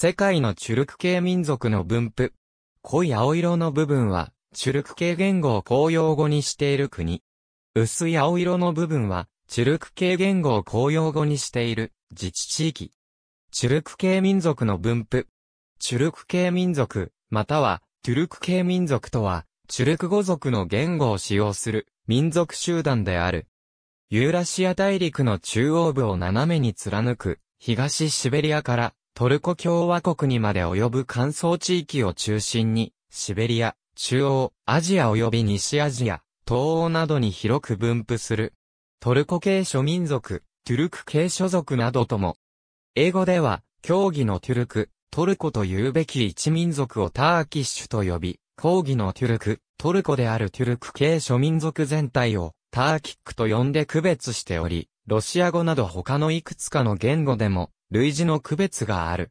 世界のチュルク系民族の分布。濃い青色の部分は、チュルク系言語を公用語にしている国。薄い青色の部分は、チュルク系言語を公用語にしている自治地域。チュルク系民族の分布。チュルク系民族、または、トゥルク系民族とは、チュルク語族の言語を使用する民族集団である。ユーラシア大陸の中央部を斜めに貫く、東シベリアからトルコ共和国にまで及ぶ乾燥地域を中心に、シベリア、中央、アジア及び西アジア、東欧などに広く分布する。トルコ系諸民族、トゥルク系諸族などとも。英語では、競技のトゥルク、トルコというべき一民族をターキッシュと呼び、抗議のトゥルク、トルコであるトゥルク系諸民族全体をターキックと呼んで区別しており、ロシア語など他のいくつかの言語でも類似の区別がある。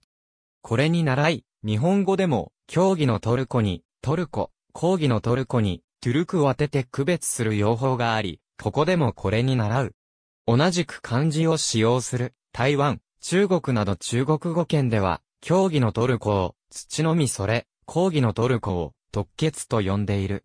これに習い、日本語でも、競技のトルコに、トルコ、講義のトルコに、トゥルクを当てて区別する用法があり、ここでもこれに習う。同じく漢字を使用する、台湾、中国など中国語圏では、競技のトルコを、土のみそれ、講義のトルコを、特決と呼んでいる。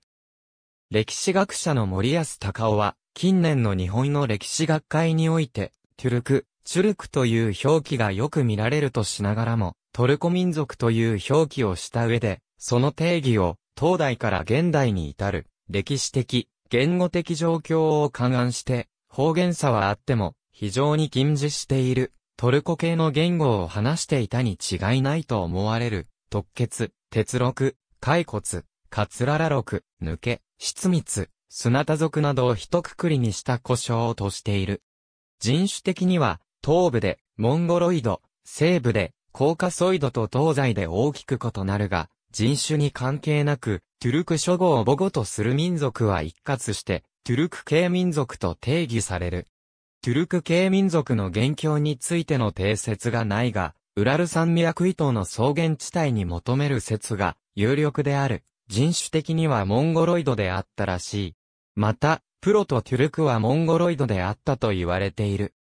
歴史学者の森安隆夫は、近年の日本の歴史学会において、トゥルク、チュルクという表記がよく見られるとしながらも、トルコ民族という表記をした上で、その定義を、当代から現代に至る、歴史的、言語的状況を勘案して、方言差はあっても、非常に禁じしている、トルコ系の言語を話していたに違いないと思われる、特血、鉄録、骸骨、カツララ録、抜け、失密、砂田族などを一括りにした故障としている。人種的には、東部でモンゴロイド、西部でコーカソイドと東西で大きく異なるが、人種に関係なく、トゥルク諸語を母語とする民族は一括して、トゥルク系民族と定義される。トゥルク系民族の元凶についての定説がないが、ウラル山脈伊東の草原地帯に求める説が有力である。人種的にはモンゴロイドであったらしい。また、プロとトゥルクはモンゴロイドであったと言われている。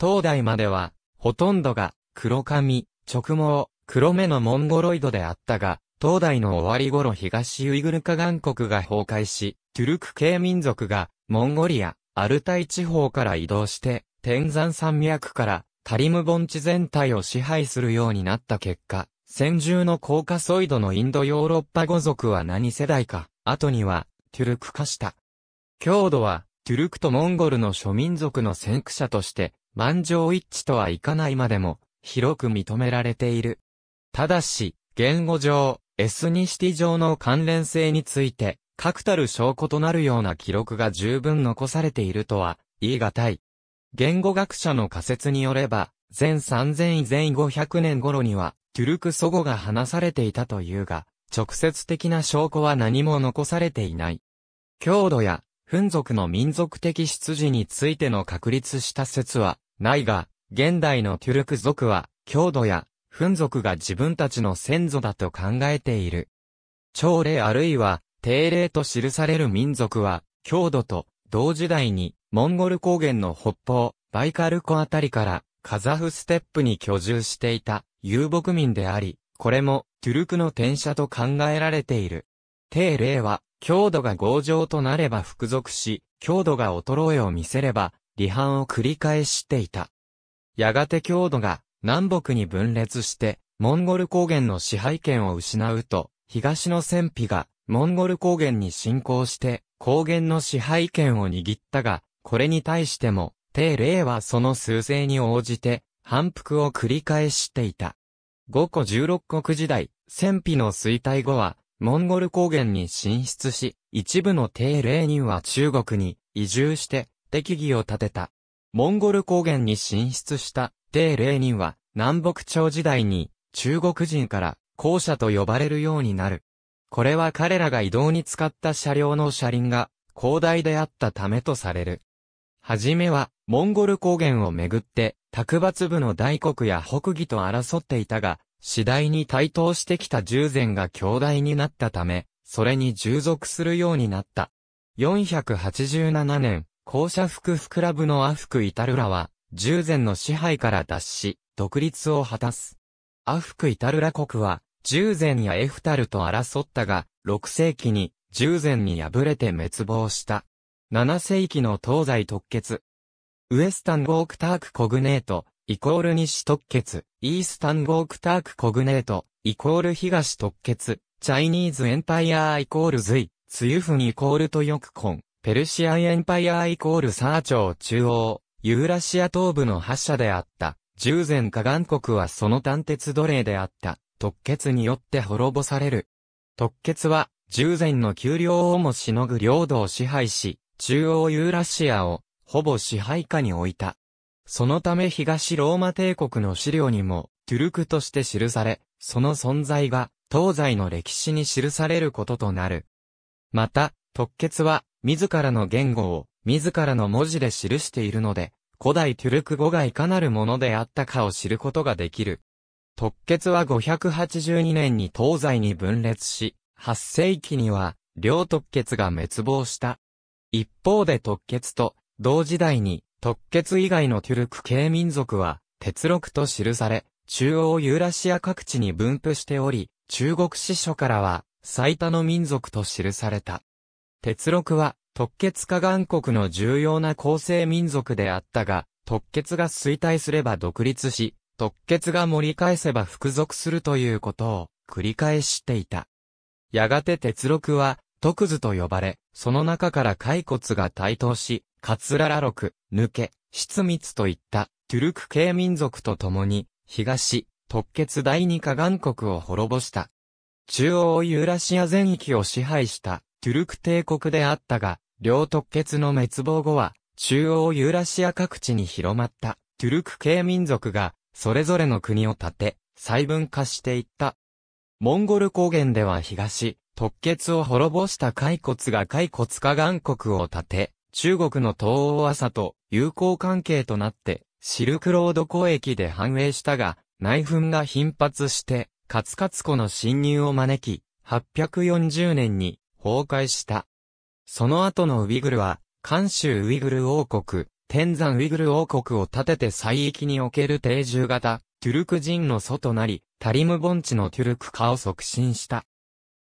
東大までは、ほとんどが、黒髪、直毛、黒目のモンゴロイドであったが、東大の終わり頃東ウイグル化岩国が崩壊し、トゥルク系民族が、モンゴリア、アルタイ地方から移動して、天山山脈から、タリム盆地全体を支配するようになった結果、先住のコーカソイドのインドヨーロッパ語族は何世代か、後には、トゥルク化した。強度は、トゥルクとモンゴルの諸民族の先駆者として、満場一致とはいかないまでも、広く認められている。ただし、言語上、エスニシティ上の関連性について、確たる証拠となるような記録が十分残されているとは、言い難い。言語学者の仮説によれば、前3000以前500年頃には、トゥルク祖語が話されていたというが、直接的な証拠は何も残されていない。強度や、フン族の民族的出自についての確立した説は、ないが、現代のトゥルク族は、郷土や、フン族が自分たちの先祖だと考えている。朝礼あるいは、定礼と記される民族は、郷土と、同時代に、モンゴル高原の北方、バイカル湖あたりから、カザフステップに居住していた、遊牧民であり、これも、トゥルクの転写と考えられている。定例は、強度が強情となれば服属し、強度が衰えを見せれば、離反を繰り返していた。やがて郷土が南北に分裂して、モンゴル高原の支配権を失うと、東の戦費がモンゴル高原に侵攻して、高原の支配権を握ったが、これに対しても、帝霊はその数勢に応じて、反復を繰り返していた。五個16国時代、戦費の衰退後は、モンゴル高原に進出し、一部の帝霊人は中国に移住して、適宜を立てた。モンゴル高原に進出した定霊人は南北朝時代に中国人から校舎と呼ばれるようになる。これは彼らが移動に使った車両の車輪が広大であったためとされる。はじめはモンゴル高原をめぐって卓抜部の大国や北義と争っていたが、次第に台頭してきた従前が強大になったため、それに従属するようになった。487年、校舎福クラブのアフクイタルラは、従前の支配から脱し、独立を果たす。アフクイタルラ国は、従前やエフタルと争ったが、6世紀に、従前に敗れて滅亡した。7世紀の東西特結。ウエスタンゴークタークコグネート、イコール西特結。イースタンゴークタークコグネート、イコール東特結。チャイニーズエンパイアーイコール隋、ツユフンイコールとよくコン。ペルシアンエンパイアイコールサー朝中央、ユーラシア東部の発射であった、従前河岸国はその単鉄奴隷であった、特決によって滅ぼされる。特決は、従前の丘陵をもしのぐ領土を支配し、中央ユーラシアを、ほぼ支配下に置いた。そのため東ローマ帝国の資料にも、トゥルクとして記され、その存在が、東西の歴史に記されることとなる。また、特決は、自らの言語を、自らの文字で記しているので、古代トゥルク語がいかなるものであったかを知ることができる。特決は582年に東西に分裂し、8世紀には、両特決が滅亡した。一方で特決と、同時代に、特決以外のトゥルク系民族は、鉄録と記され、中央ユーラシア各地に分布しており、中国史書からは、最多の民族と記された。鉄録は、特血化岩国の重要な構成民族であったが、特血が衰退すれば独立し、特血が盛り返せば服属するということを繰り返していた。やがて鉄録は、特図と呼ばれ、その中から骸骨が台頭し、カツララ録、抜け、執密といった、トゥルク系民族と共に、東、特血第二河岸国を滅ぼした。中央ユーラシア全域を支配したトゥルク帝国であったが、両特決の滅亡後は、中央ユーラシア各地に広まった、トゥルク系民族が、それぞれの国を建て、細分化していった。モンゴル高原では東、特決を滅ぼした骸骨が骸骨化岩国を立て、中国の東欧朝と友好関係となって、シルクロード交易で繁栄したが、内紛が頻発して、カツカツ湖の侵入を招き、840年に崩壊した。その後のウイグルは、関州ウイグル王国、天山ウイグル王国を建てて最域における定住型、トゥルク人の祖となり、タリム盆地のトゥルク化を促進した。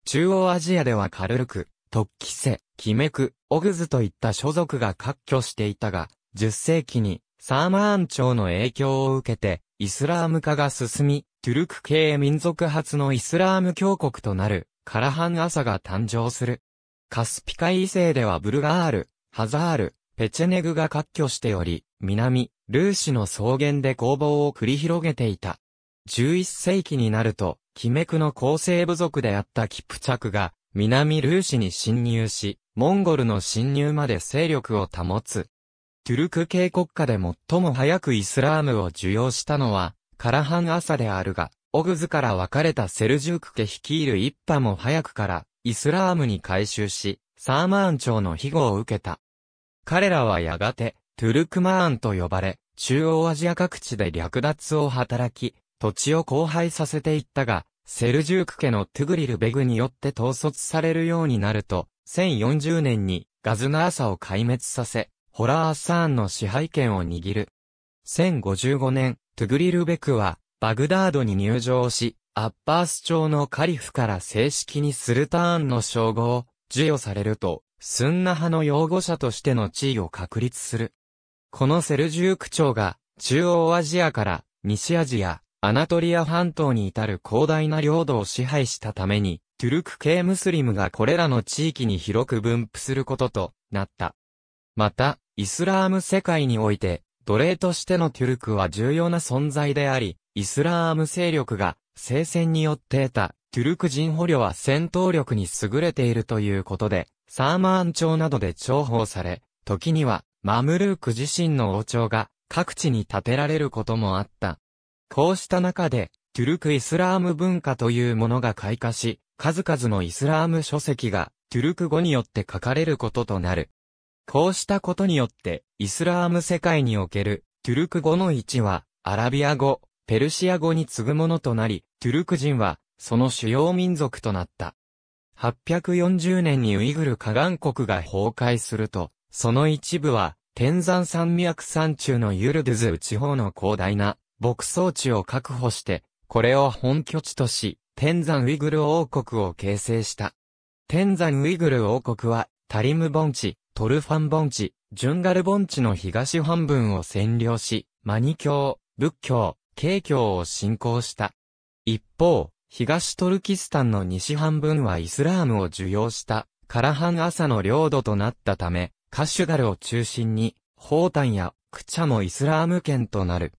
中央アジアではカルルク、トッキセ、キメク、オグズといった所属が割拠していたが、10世紀にサーマーン朝の影響を受けて、イスラーム化が進み、トゥルク系民族発のイスラーム教国となる、カラハン朝が誕生する。カスピ海異星ではブルガール、ハザール、ペチェネグが割拠しており、南、ルーシの草原で攻防を繰り広げていた。11世紀になると、キメクの構成部族であったキプチャクが、南ルーシに侵入し、モンゴルの侵入まで勢力を保つ。トゥルク系国家で最も早くイスラームを受容したのは、カラハン朝であるが、オグズから別れたセルジューク家率いる一派も早くからイスラームに改修し、サーマーン朝の庇護を受けた。彼らはやがてトゥルクマーンと呼ばれ、中央アジア各地で略奪を働き、土地を荒廃させていったが、セルジューク家のトゥグリルベグによって統率されるようになると、1040年にガズナーサを壊滅させ、ホラーアッサーンの支配権を握る。1055年、トゥグリルベクはバグダードに入場し、アッバース朝のカリフから正式にスルターンの称号を授与されると、スンナ派の擁護者としての地位を確立する。このセルジューク朝が中央アジアから西アジア、アナトリア半島に至る広大な領土を支配したために、トゥルク系ムスリムがこれらの地域に広く分布することとなった。また、イスラーム世界において、奴隷としてのトゥルクは重要な存在であり、イスラーム勢力が、聖戦によって得た、トゥルク人捕虜は戦闘力に優れているということで、サーマーン朝などで重宝され、時には、マムルーク自身の王朝が、各地に建てられることもあった。こうした中で、トゥルク・イスラーム文化というものが開花し、数々のイスラーム書籍が、トゥルク語によって書かれることとなる。こうしたことによって、イスラーム世界における、トゥルク語の位置は、アラビア語、ペルシア語に次ぐものとなり、トゥルク人は、その主要民族となった。840年にウイグル河岸国が崩壊すると、その一部は、天山山脈山中のユルドゥズ地方の広大な牧草地を確保して、これを本拠地とし、天山ウイグル王国を形成した。天山ウイグル王国は、タリム盆地、トルファン盆地、ジュンガル盆地の東半分を占領し、マニ教、仏教、京教を信仰した。一方、東トルキスタンの西半分はイスラームを受容した、カラハン朝の領土となったため、カシュガルを中心に、ホータンやクチャもイスラーム圏となる。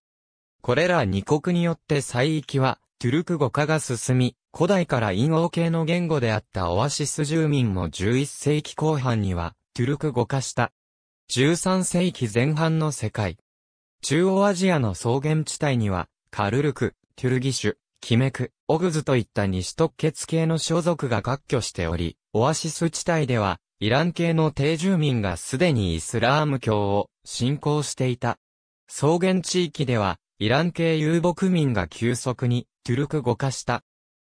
これら二国によって西域は、トゥルク語化が進み、古代から陰王系の言語であったオアシス住民も11世紀後半には、トゥルク語化した。13世紀前半の世界。中央アジアの草原地帯には、カルルク、トゥルギシュ、キメク、オグズといった西特血系の所属が割拠しており、オアシス地帯では、イラン系の定住民がすでにイスラーム教を信仰していた。草原地域では、イラン系遊牧民が急速にトゥルク語化した。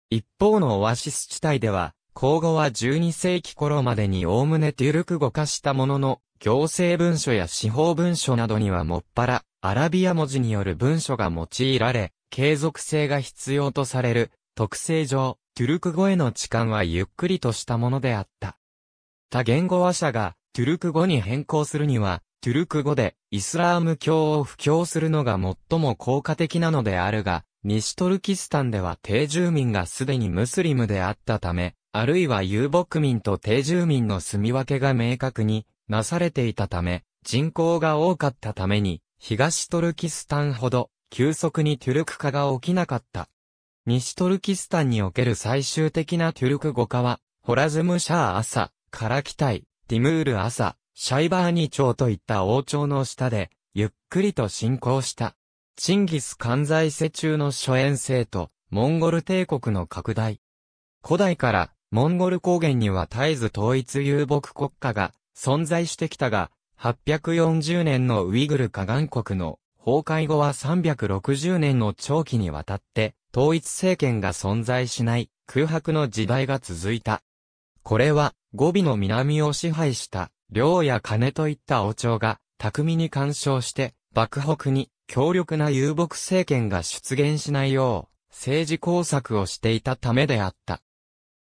一方のオアシス地帯では、口語は12世紀頃までに概ねトゥルク語化したものの、行政文書や司法文書などにはもっぱらアラビア文字による文書が用いられ、継続性が必要とされる、特性上、トゥルク語への置換はゆっくりとしたものであった。多言語話者が、トゥルク語に変更するには、トゥルク語で、イスラーム教を布教するのが最も効果的なのであるが、西トルキスタンでは定住民がすでにムスリムであったため、あるいは遊牧民と定住民の住み分けが明確になされていたため、人口が多かったために、東トルキスタンほど急速にトゥルク化が起きなかった。西トルキスタンにおける最終的なトゥルク語化は、ホラズムシャー朝、カラキタイ、ティムール朝、シャイバーニ朝といった王朝の下で、ゆっくりと進行した。チンギス関在世中の諸遠征と、モンゴル帝国の拡大。古代から、モンゴル高原には絶えず統一遊牧国家が存在してきたが、840年のウイグル河岸国の崩壊後は360年の長期にわたって、統一政権が存在しない空白の時代が続いた。これは、語尾の南を支配した、領や金といった王朝が、巧みに干渉して、幕北に強力な遊牧政権が出現しないよう、政治工作をしていたためであった。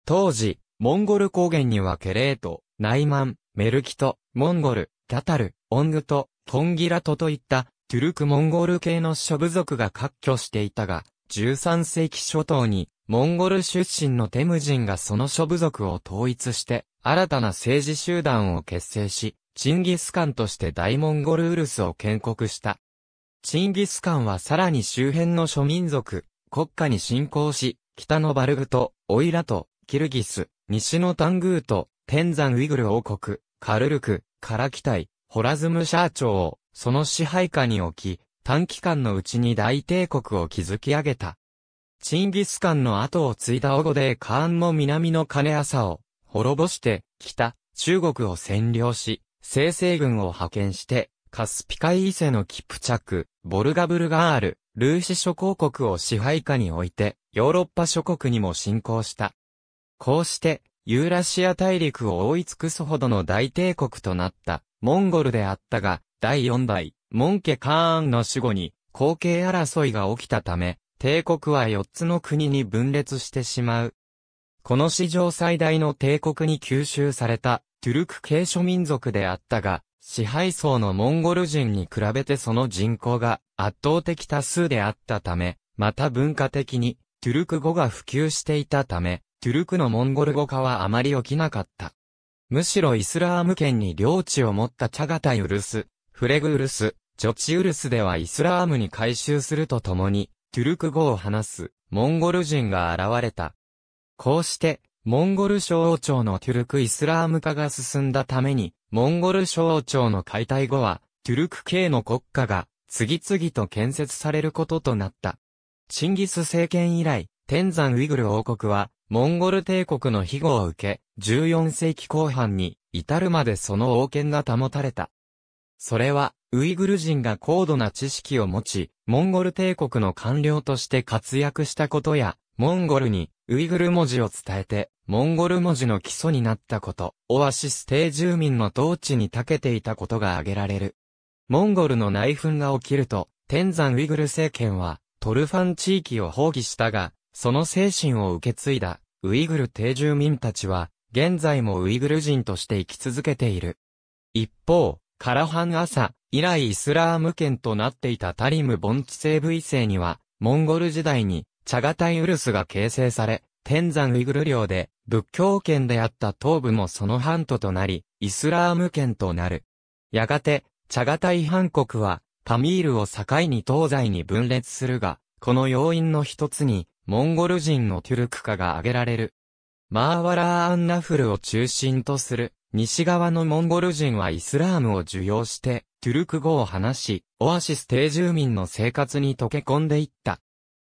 当時、モンゴル高原にはケレート、ナイマン、メルキト、モンゴル、タタル、オングト、トンギラトといった、トゥルクモンゴル系の諸部族が割拠していたが、13世紀初頭に、モンゴル出身のテムジンがその諸部族を統一して、新たな政治集団を結成し、チンギスカンとして大モンゴルウルスを建国した。チンギスカンはさらに周辺の諸民族、国家に侵攻し、北のバルグと、オイラと、キルギス、西のタングーと、天山ウイグル王国、カルルク、カラキタイ、ホラズムシャー朝を、その支配下に置き、短期間のうちに大帝国を築き上げた。チンギスカンの後を継いだオゴデーカーンも南のカネアサを滅ぼして北、中国を占領し、生成軍を派遣して、カスピ海伊勢のキプチャク、ボルガブルガール、ルーシ諸公国を支配下に置いて、ヨーロッパ諸国にも侵攻した。こうして、ユーラシア大陸を覆い尽くすほどの大帝国となった、モンゴルであったが、第四代、モンケ・カーンの死後に、後継争いが起きたため、帝国は四つの国に分裂してしまう。この史上最大の帝国に吸収された、トゥルク系諸民族であったが、支配層のモンゴル人に比べてその人口が圧倒的多数であったため、また文化的にトゥルク語が普及していたため、トゥルクのモンゴル語化はあまり起きなかった。むしろイスラーム圏に領地を持ったチャガタイウルス、フレグウルス、ジョチウルスではイスラームに改修するとともに、トゥルク語を話す、モンゴル人が現れた。こうして、モンゴル省王朝のトゥルクイスラーム化が進んだために、モンゴル省王朝の解体後は、トゥルク系の国家が、次々と建設されることとなった。チンギス政権以来、天山ウイグル王国は、モンゴル帝国の庇護を受け、14世紀後半に至るまでその王権が保たれた。それは、ウイグル人が高度な知識を持ち、モンゴル帝国の官僚として活躍したことや、モンゴルにウイグル文字を伝えて、モンゴル文字の基礎になったこと、オアシス帝住民の統治に長けていたことが挙げられる。モンゴルの内紛が起きると、天山ウイグル政権は、トルファン地域を放棄したが、その精神を受け継いだ、ウイグル定住民たちは、現在もウイグル人として生き続けている。一方、カラハン朝、以来イスラーム圏となっていたタリム盆地西部異性には、モンゴル時代に、チャガタイウルスが形成され、天山ウイグル領で、仏教圏であった東部もその半島となり、イスラーム圏となる。やがて、チャガタイ半国は、パミールを境に東西に分裂するが、この要因の一つに、モンゴル人のトゥルク化が挙げられる。マーワラーアンナフルを中心とする、西側のモンゴル人はイスラームを受容して、トゥルク語を話し、オアシス定住民の生活に溶け込んでいった。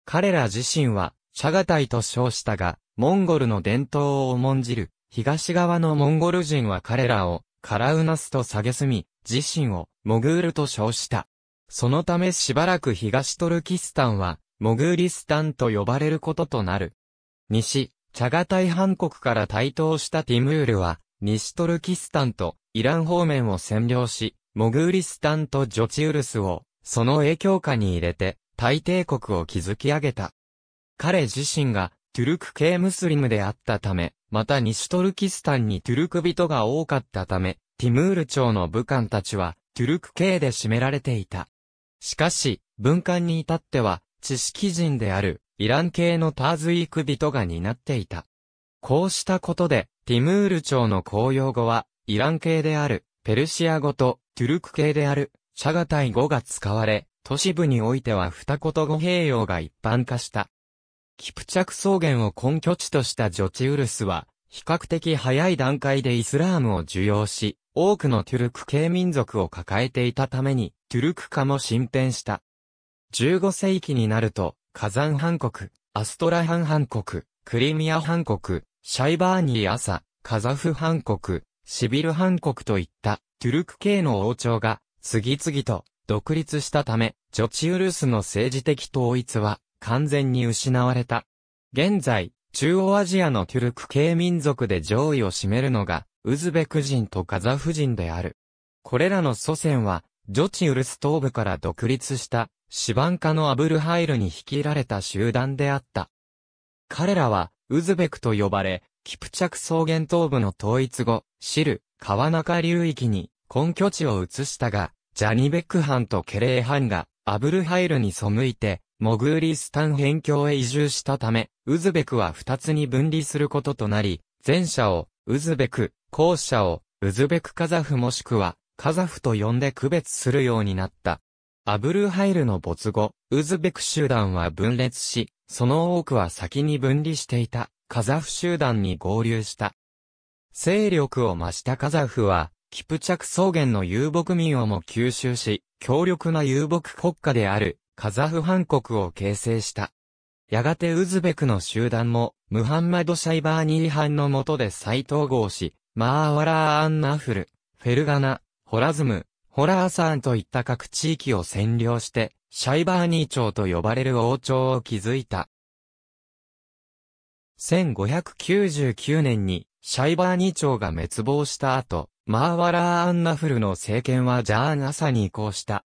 彼ら自身は、シャガタイと称したが、モンゴルの伝統を重んじる、東側のモンゴル人は彼らを、カラウナスと蔑み、自身を、モグールと称した。そのためしばらく東トルキスタンは、モグーリスタンと呼ばれることとなる。西、チャガタイ半国から台頭したティムールは、西トルキスタンとイラン方面を占領し、モグーリスタンとジョチウルスを、その影響下に入れて、大帝国を築き上げた。彼自身が、トゥルク系ムスリムであったため、また西トルキスタンにトゥルク人が多かったため、ティムール朝の武官たちは、トゥルク系で占められていた。しかし、文官に至っては、知識人であるイラン系のターズイク人が担っていた。こうしたことで、ティムール朝の公用語は、イラン系である、ペルシア語と、トゥルク系である、シャガタイ語が使われ、都市部においては二言語併用が一般化した。キプチャク草原を根拠地としたジョチウルスは、比較的早い段階でイスラームを受容し、多くのトゥルク系民族を抱えていたために、トゥルク化も進展した。15世紀になると、火山半国、アストラハン半国、クリミア半国、シャイバーニー朝、カザフ半国、シビル半国といったトゥルク系の王朝が次々と独立したため、ジョチウルスの政治的統一は完全に失われた。現在、中央アジアのトゥルク系民族で上位を占めるのが、ウズベク人とカザフ人である。これらの祖先は、ジョチウルス東部から独立したシバンカのアブルハイルに率いられた集団であった。彼らはウズベクと呼ばれ、キプチャク草原東部の統一後、シル、川中流域に根拠地を移したが、ジャニベック藩とケレー藩がアブルハイルに背いて、モグーリスタン辺境へ移住したため、ウズベクは二つに分離することとなり、前者を、ウズベク、後者を、ウズベクカザフもしくは、カザフと呼んで区別するようになった。アブルハイルの没後、ウズベク集団は分裂し、その多くは先に分離していたカザフ集団に合流した。勢力を増したカザフは、キプチャク草原の遊牧民をも吸収し、強力な遊牧国家であるカザフ半国を形成した。やがてウズベクの集団も、ムハンマド・シャイバーニーハンの下で再統合し、マーワラー・アン・ナフル、フェルガナ、ホラズム、ホラーサーンといった各地域を占領して、シャイバーニー朝と呼ばれる王朝を築いた。1599年に、シャイバーニー朝が滅亡した後、マーワラー・アンナフルの政権はジャーン・アサに移行した。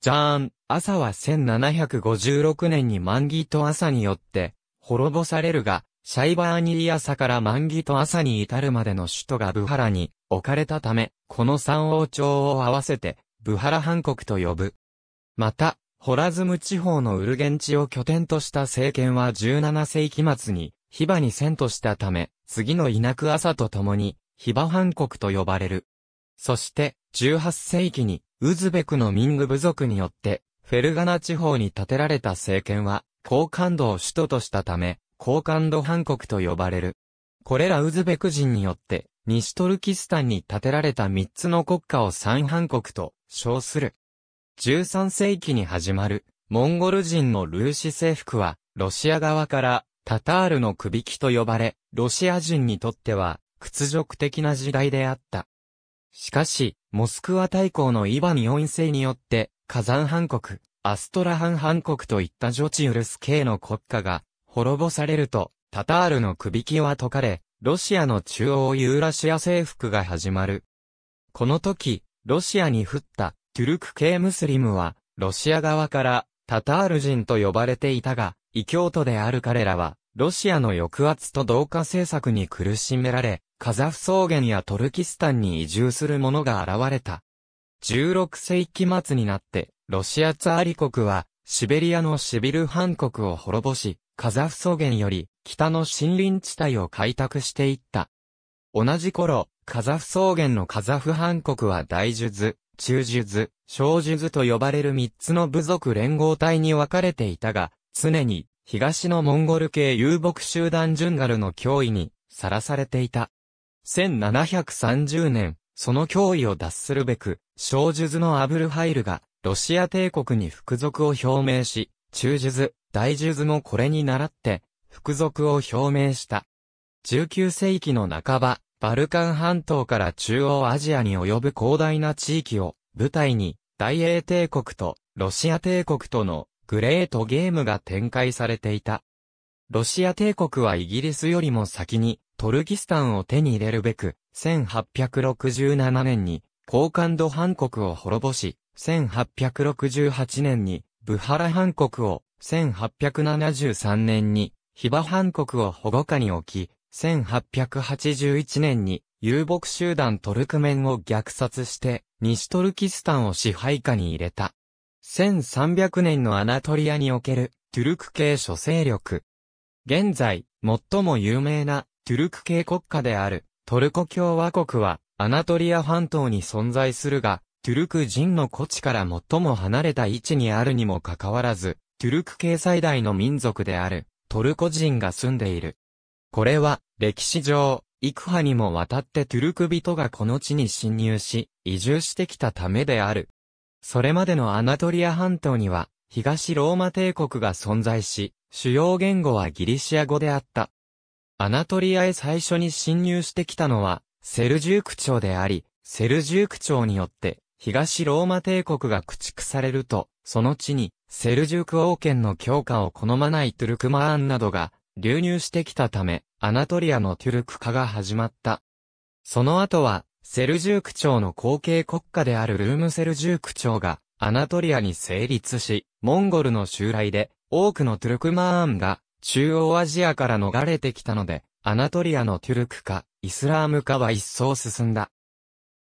ジャーン・アサは1756年にマンギート・アサによって、滅ぼされるが、シャイバーニー朝からマンギと朝に至るまでの首都がブハラに置かれたため、この三王朝を合わせて、ブハラ藩国と呼ぶ。また、ホラズム地方のウルゲン地を拠点とした政権は17世紀末に、ヒバに遷都したため、次のイナク朝と共に、ヒバ藩国と呼ばれる。そして、18世紀に、ウズベクのミング部族によって、フェルガナ地方に建てられた政権は、高感度を首都としたため、高感度韓国と呼ばれる。これらウズベク人によって、西トルキスタンに建てられた3つの国家を三韓国と称する。13世紀に始まる、モンゴル人のルーシ征服は、ロシア側からタタールの首引きと呼ばれ、ロシア人にとっては屈辱的な時代であった。しかし、モスクワ大公のイヴァン4世によって、火山韓国、アストラハン韓国といったジョチウルス系の国家が滅ぼされると、タタールの首輝は解かれ、ロシアの中央ユーラシア征服が始まる。この時、ロシアに降ったトゥルク系ムスリムは、ロシア側からタタール人と呼ばれていたが、異教徒である彼らは、ロシアの抑圧と同化政策に苦しめられ、カザフ草原やトルキスタンに移住する者が現れた。16世紀末になって、ロシアツアリ国は、シベリアのシビルハン国を滅ぼし、カザフ草原より北の森林地帯を開拓していった。同じ頃、カザフ草原のカザフ藩国は大術、中術、小術と呼ばれる三つの部族連合体に分かれていたが、常に東のモンゴル系遊牧集団ジュンガルの脅威にさらされていた。1730年、その脅威を脱するべく、小術のアブルハイルがロシア帝国に服属を表明し、中術。大樹図もこれに倣って、服属を表明した。19世紀の半ば、バルカン半島から中央アジアに及ぶ広大な地域を舞台に大英帝国とロシア帝国とのグレートゲームが展開されていた。ロシア帝国はイギリスよりも先にトルキスタンを手に入れるべく1867年に高感度半国を滅ぼし1868年にブハラ半国を1873年に、ヒバハン国を保護下に置き、1881年に遊牧集団トルクメンを虐殺して西トルキスタンを支配下に入れた。1300年のアナトリアにおけるトゥルク系諸勢力。現在、最も有名なトゥルク系国家であるトルコ共和国はアナトリア半島に存在するが、トゥルク人の古地から最も離れた位置にあるにもかかわらず、トゥルク系最大の民族である、トルコ人が住んでいる。これは、歴史上、幾波にもわたってトゥルク人がこの地に侵入し、移住してきたためである。それまでのアナトリア半島には、東ローマ帝国が存在し、主要言語はギリシア語であった。アナトリアへ最初に侵入してきたのは、セルジューク朝であり、セルジューク朝によって、東ローマ帝国が駆逐されると、その地に、セルジューク王権の強化を好まないトゥルクマーンなどが流入してきたため、アナトリアのトゥルク化が始まった。その後は、セルジューク朝の後継国家であるルームセルジューク朝がアナトリアに成立し、モンゴルの襲来で多くのトゥルクマーンが中央アジアから逃れてきたので、アナトリアのトゥルク化、イスラーム化は一層進んだ。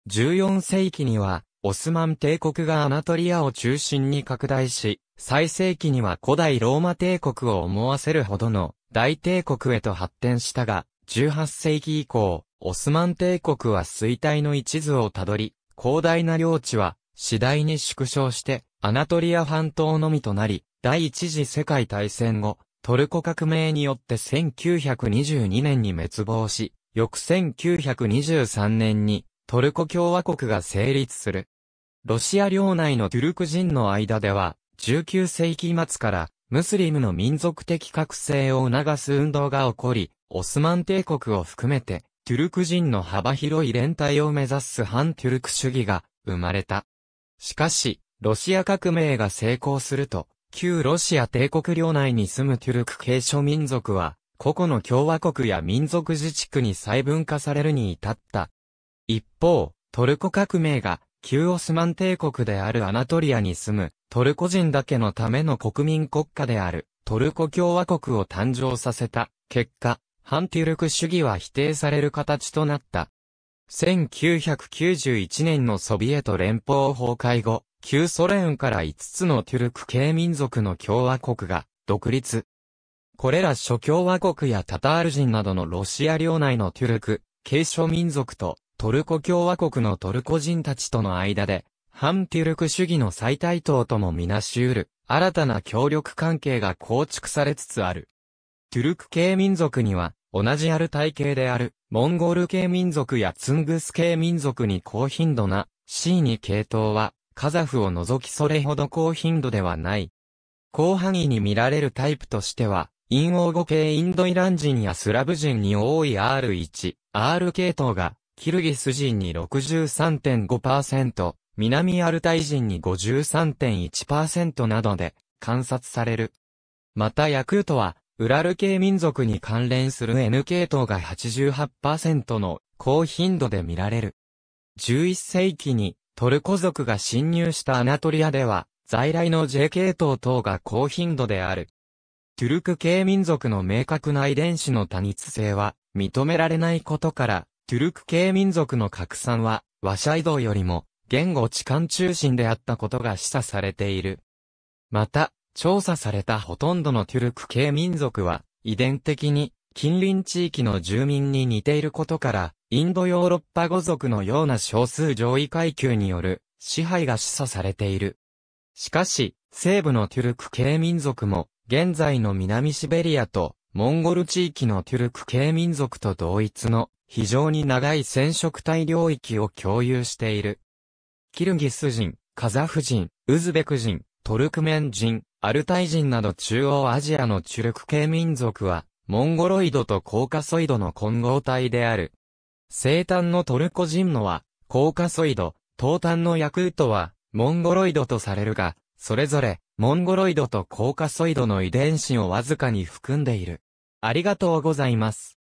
14世紀には、オスマン帝国がアナトリアを中心に拡大し、最盛期には古代ローマ帝国を思わせるほどの大帝国へと発展したが、18世紀以降、オスマン帝国は衰退の一途をたどり、広大な領地は次第に縮小して、アナトリア半島のみとなり、第一次世界大戦後、トルコ革命によって1922年に滅亡し、翌1923年にトルコ共和国が成立する。ロシア領内のトゥルク人の間では、19世紀末からムスリムの民族的覚醒を促す運動が起こり、オスマン帝国を含めて、トゥルク人の幅広い連帯を目指す反トゥルク主義が生まれた。しかし、ロシア革命が成功すると、旧ロシア帝国領内に住むトゥルク系諸民族は、個々の共和国や民族自治区に細分化されるに至った。一方、トルコ革命が旧オスマン帝国であるアナトリアに住む、トルコ人だけのための国民国家である、トルコ共和国を誕生させた、結果、反テゥルク主義は否定される形となった。1991年のソビエト連邦崩壊後、旧ソ連から5つのトゥルク系民族の共和国が独立。これら諸共和国やタタール人などのロシア領内のトゥルク、継承民族とトルコ共和国のトルコ人たちとの間で、反テゥルク主義の再台頭ともみなし得る、新たな協力関係が構築されつつある。トゥルク系民族には、同じある体系である、モンゴル系民族やツングス系民族に高頻度な、C2 系統は、カザフを除きそれほど高頻度ではない。広範囲に見られるタイプとしては、陰王語系インドイラン人やスラブ人に多い R1、R 系統が、キルギス人に63.5%、南アルタイ人に53.1%などで観察される。またヤクートは、ウラル系民族に関連する N 系統が88%の高頻度で見られる。11世紀にトルコ族が侵入したアナトリアでは、在来の J 系統等が高頻度である。トゥルク系民族の明確な遺伝子の多日性は認められないことから、トゥルク系民族の拡散は、和シャイドよりも、言語置換中心であったことが示唆されている。また、調査されたほとんどのトゥルク系民族は、遺伝的に、近隣地域の住民に似ていることから、インドヨーロッパ語族のような少数上位階級による支配が示唆されている。しかし、西部のトゥルク系民族も、現在の南シベリアと、モンゴル地域のトゥルク系民族と同一の非常に長い染色体領域を共有している。キルギス人、カザフ人、ウズベク人、トルクメン人、アルタイ人など中央アジアのチュルク系民族は、モンゴロイドとコーカソイドの混合体である。生誕のトルコ人のは、コーカソイド、東端のヤクートは、モンゴロイドとされるが、それぞれ、モンゴロイドとコーカソイドの遺伝子をわずかに含んでいる。ありがとうございます。